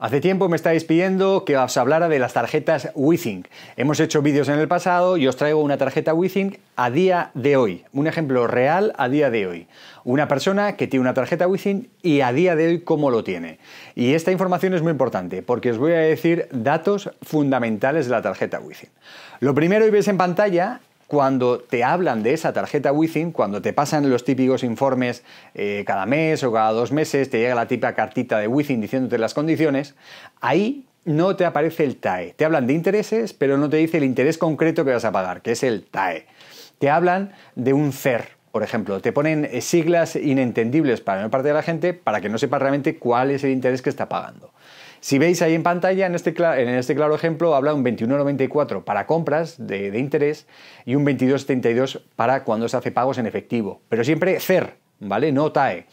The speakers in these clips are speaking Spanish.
Hace tiempo me estáis pidiendo que os hablara de las tarjetas WeThink. Hemos hecho vídeos en el pasado y os traigo una tarjeta WeThink a día de hoy. Un ejemplo real a día de hoy. Una persona que tiene una tarjeta WeThink y a día de hoy cómo lo tiene. Y esta información es muy importante porque os voy a decir datos fundamentales de la tarjeta WeThink. Lo primero que veis en pantalla cuando te hablan de esa tarjeta Within, cuando te pasan los típicos informes eh, cada mes o cada dos meses, te llega la típica cartita de Within diciéndote las condiciones, ahí no te aparece el TAE. Te hablan de intereses, pero no te dice el interés concreto que vas a pagar, que es el TAE. Te hablan de un CER, por ejemplo, te ponen eh, siglas inentendibles para la mayor parte de la gente para que no sepa realmente cuál es el interés que está pagando. Si veis ahí en pantalla, en este, en este claro ejemplo, habla un 21,94 para compras de, interés y un 22,72 para cuando se hace pagos en efectivo. Pero siempre CER, ¿vale? No TAE.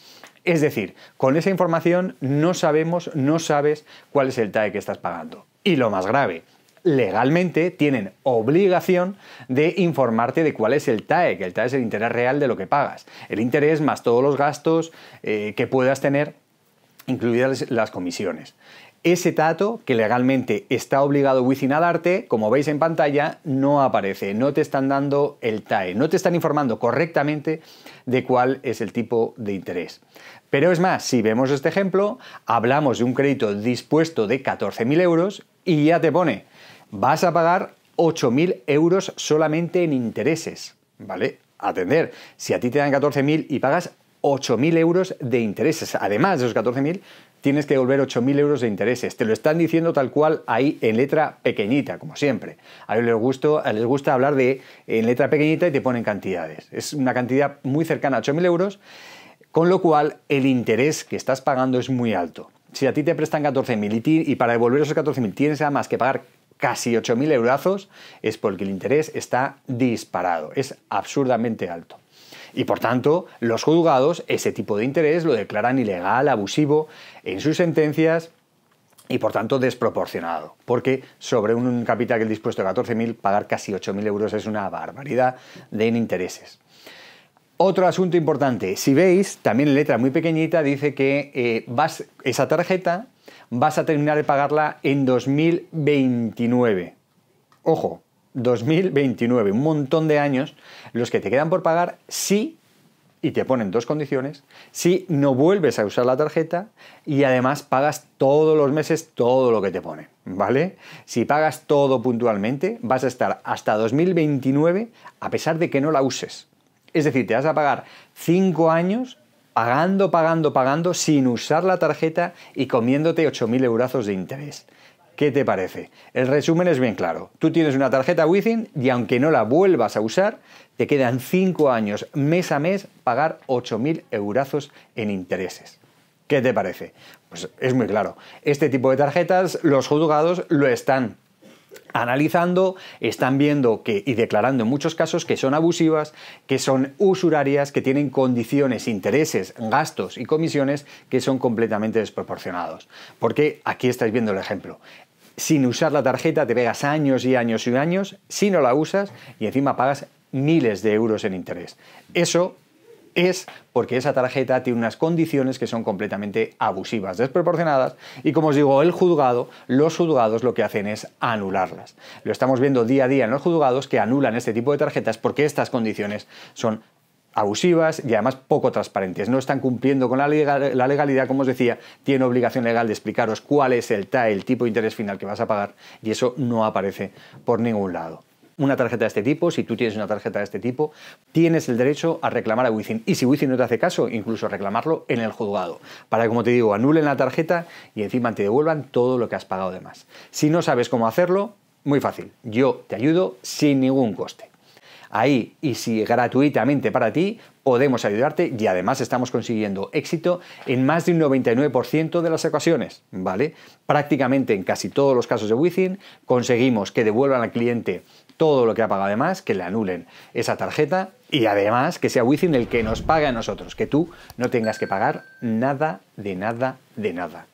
Es decir, con esa información no sabemos, no sabes cuál es el TAE que estás pagando. Y lo más grave, legalmente tienen obligación de informarte de cuál es el TAE, que el TAE es el interés real de lo que pagas, el interés más todos los gastos eh, que puedas tener incluidas las comisiones. Ese dato, que legalmente está obligado Wizzing a darte, como veis en pantalla, no aparece, no te están dando el TAE, no te están informando correctamente de cuál es el tipo de interés. Pero es más, si vemos este ejemplo, hablamos de un crédito dispuesto de 14.000 euros y ya te pone, vas a pagar 8.000 euros solamente en intereses, ¿vale? Atender, si a ti te dan 14.000 y pagas 8.000 euros de intereses. Además de los 14.000, tienes que devolver 8.000 euros de intereses. Te lo están diciendo tal cual ahí en letra pequeñita, como siempre. A ellos les, gusta hablar de en letra pequeñita y te ponen cantidades. Es una cantidad muy cercana a 8.000 euros, con lo cual el interés que estás pagando es muy alto. Si a ti te prestan 14.000 y, para devolver esos 14.000 tienes además que pagar casi 8.000 euros, es porque el interés está disparado, es absurdamente alto. Y por tanto, los juzgados ese tipo de interés lo declaran ilegal, abusivo en sus sentencias y por tanto desproporcionado, porque sobre un capital que el dispuesto de 14.000, pagar casi 8.000 euros es una barbaridad de intereses. Otro asunto importante, si veis, también en letra muy pequeñita dice que eh, vas, esa tarjeta vas a terminar de pagarla en 2029. Ojo, 2029, un montón de años, los que te quedan por pagar sí, y te ponen dos condiciones, si no vuelves a usar la tarjeta y además pagas todos los meses todo lo que te pone, ¿vale? Si pagas todo puntualmente, vas a estar hasta 2029 a pesar de que no la uses. Es decir, te vas a pagar 5 años pagando, pagando, pagando sin usar la tarjeta y comiéndote 8.000 eurazos de interés. ¿Qué te parece? El resumen es bien claro. Tú tienes una tarjeta Within y aunque no la vuelvas a usar, te quedan cinco años mes a mes pagar 8.000 eurazos en intereses. ¿Qué te parece? Pues es muy claro. Este tipo de tarjetas los juzgados lo están analizando, están viendo que y declarando en muchos casos que son abusivas, que son usurarias, que tienen condiciones, intereses, gastos y comisiones que son completamente desproporcionados. Porque aquí estáis viendo el ejemplo sin usar la tarjeta, te pegas años y años y años, si no la usas y encima pagas miles de euros en interés. Eso es porque esa tarjeta tiene unas condiciones que son completamente abusivas, desproporcionadas, y como os digo, el juzgado, los juzgados lo que hacen es anularlas. Lo estamos viendo día a día en los juzgados que anulan este tipo de tarjetas porque estas condiciones son abusivas y además poco transparentes. No están cumpliendo con la, legalidad, como os decía, tiene obligación legal de explicaros cuál es el TAE, el tipo de interés final que vas a pagar, y eso no aparece por ningún lado una tarjeta de este tipo, si tú tienes una tarjeta de este tipo, tienes el derecho a reclamar a Wizzing. Y si Wizzing no te hace caso, incluso reclamarlo en el juzgado. Para que, como te digo, anulen la tarjeta y encima te devuelvan todo lo que has pagado de más. Si no sabes cómo hacerlo, muy fácil. Yo te ayudo sin ningún coste ahí y si gratuitamente para ti podemos ayudarte y además estamos consiguiendo éxito en más de un 99% de las ocasiones, ¿vale? Prácticamente en casi todos los casos de Within conseguimos que devuelvan al cliente todo lo que ha pagado además, que le anulen esa tarjeta y además que sea Within el que nos pague a nosotros, que tú no tengas que pagar nada de nada de nada.